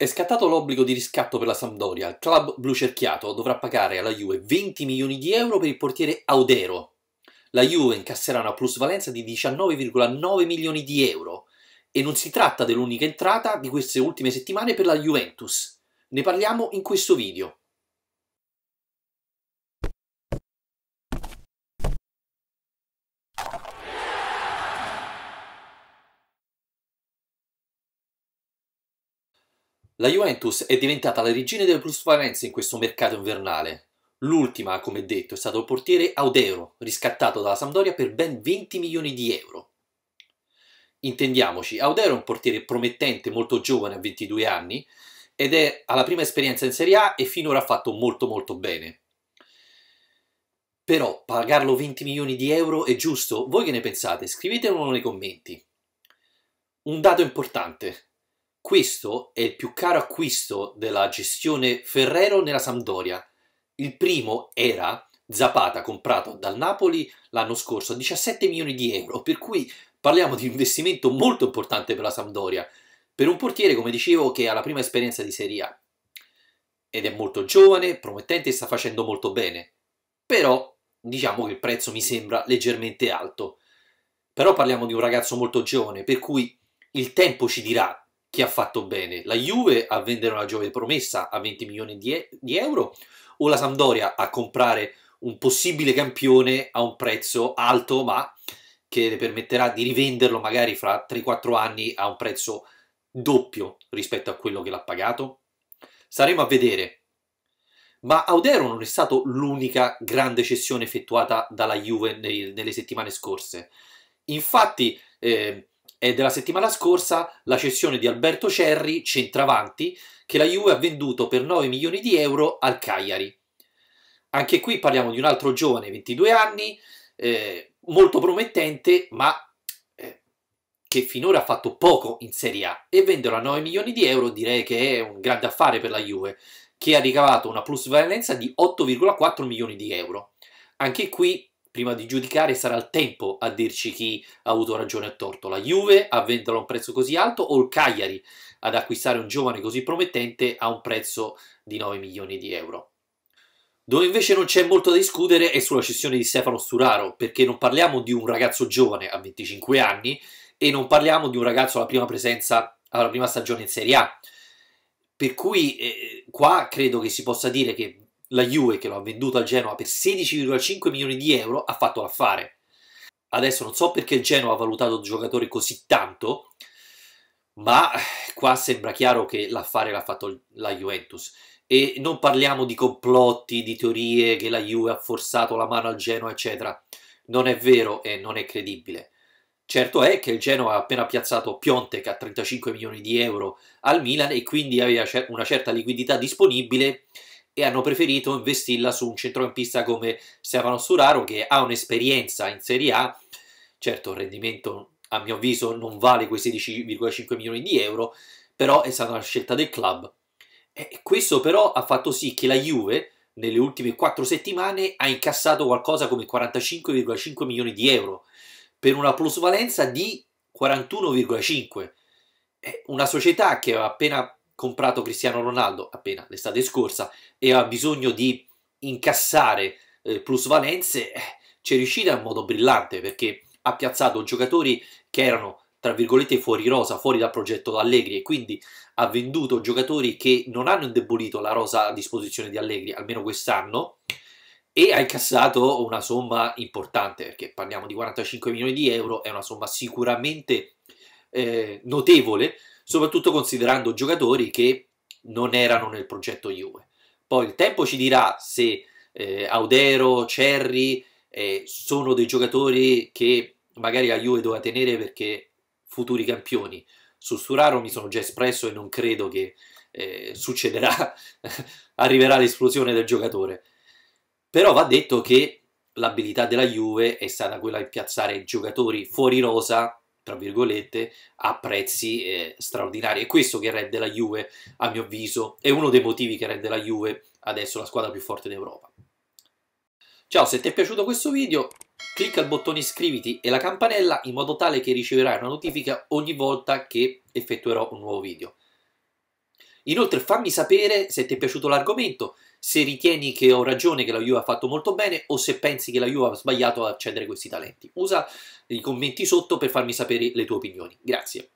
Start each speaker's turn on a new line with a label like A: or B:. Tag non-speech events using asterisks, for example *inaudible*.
A: È scattato l'obbligo di riscatto per la Sampdoria. Il club blucerchiato dovrà pagare alla Juve 20 milioni di euro per il portiere Audero. La Juve incasserà una plusvalenza di 19,9 milioni di euro e non si tratta dell'unica entrata di queste ultime settimane per la Juventus. Ne parliamo in questo video. La Juventus è diventata la regina delle plusvalenze in questo mercato invernale. L'ultima, come detto, è stato il portiere Audero, riscattato dalla Sampdoria per ben 20 milioni di euro. Intendiamoci, Audero è un portiere promettente, molto giovane, a 22 anni, ed è alla prima esperienza in Serie A e finora ha fatto molto molto bene. Però pagarlo 20 milioni di euro è giusto? Voi che ne pensate? Scrivetelo nei commenti. Un dato importante, questo è il più caro acquisto della gestione Ferrero nella Sampdoria. Il primo era Zapata comprato dal Napoli l'anno scorso a 17 milioni di euro, per cui parliamo di un investimento molto importante per la Sampdoria, per un portiere, come dicevo, che ha la prima esperienza di Serie A ed è molto giovane, promettente e sta facendo molto bene. Però diciamo che il prezzo mi sembra leggermente alto. Però parliamo di un ragazzo molto giovane, per cui il tempo ci dirà che ha fatto bene? La Juve a vendere una giovane promessa a 20 milioni di, e- di euro o la Sampdoria a comprare un possibile campione a un prezzo alto ma che le permetterà di rivenderlo magari fra 3-4 anni a un prezzo doppio rispetto a quello che l'ha pagato? Saremo a vedere. Ma Audero non è stato l'unica grande cessione effettuata dalla Juve nei, nelle settimane scorse. Infatti eh, è della settimana scorsa la cessione di Alberto Cerri, centravanti, che la Juve ha venduto per 9 milioni di euro al Cagliari. Anche qui parliamo di un altro giovane, 22 anni, eh, molto promettente, ma eh, che finora ha fatto poco in Serie A e venderlo a 9 milioni di euro direi che è un grande affare per la Juve, che ha ricavato una plusvalenza di 8,4 milioni di euro. Anche qui prima di giudicare sarà il tempo a dirci chi ha avuto ragione e torto, la Juve a venderlo a un prezzo così alto o il Cagliari ad acquistare un giovane così promettente a un prezzo di 9 milioni di euro. Dove invece non c'è molto da discutere è sulla cessione di Stefano Sturaro, perché non parliamo di un ragazzo giovane a 25 anni e non parliamo di un ragazzo alla prima presenza alla prima stagione in Serie A. Per cui eh, qua credo che si possa dire che la Juve che lo ha venduto al Genoa per 16,5 milioni di euro ha fatto l'affare. Adesso non so perché il Genoa ha valutato il giocatore così tanto, ma qua sembra chiaro che l'affare l'ha fatto la Juventus. E non parliamo di complotti, di teorie che la Juve ha forzato la mano al Genoa, eccetera. Non è vero e non è credibile. Certo è che il Genoa ha appena piazzato Piontek a 35 milioni di euro al Milan e quindi aveva una certa liquidità disponibile e hanno preferito investirla su un centrocampista come Stefano Sturaro che ha un'esperienza in Serie A, certo il rendimento a mio avviso non vale quei 16,5 milioni di euro, però è stata una scelta del club. E questo però ha fatto sì che la Juve nelle ultime 4 settimane ha incassato qualcosa come 45,5 milioni di euro per una plusvalenza di 41,5. Una società che aveva appena comprato Cristiano Ronaldo appena l'estate scorsa e ha bisogno di incassare eh, plusvalenze, eh, ci è riuscita in modo brillante perché ha piazzato giocatori che erano tra virgolette fuori rosa, fuori dal progetto Allegri e quindi ha venduto giocatori che non hanno indebolito la rosa a disposizione di Allegri, almeno quest'anno, e ha incassato una somma importante, perché parliamo di 45 milioni di euro, è una somma sicuramente eh, notevole, soprattutto considerando giocatori che non erano nel progetto Juve. Poi il tempo ci dirà se eh, Audero, Cerri eh, sono dei giocatori che magari la Juve doveva tenere perché futuri campioni. Su Suraro mi sono già espresso e non credo che eh, succederà, *laughs* arriverà l'esplosione del giocatore. Però va detto che l'abilità della Juve è stata quella di piazzare giocatori fuori rosa tra virgolette, a prezzi eh, straordinari. È questo che rende la Juve, a mio avviso, è uno dei motivi che rende la Juve adesso la squadra più forte d'Europa. Ciao, se ti è piaciuto questo video, clicca il bottone iscriviti e la campanella in modo tale che riceverai una notifica ogni volta che effettuerò un nuovo video. Inoltre fammi sapere se ti è piaciuto l'argomento, se ritieni che ho ragione, che la Juve ha fatto molto bene o se pensi che la Juve ha sbagliato a cedere questi talenti. Usa i commenti sotto per farmi sapere le tue opinioni. Grazie.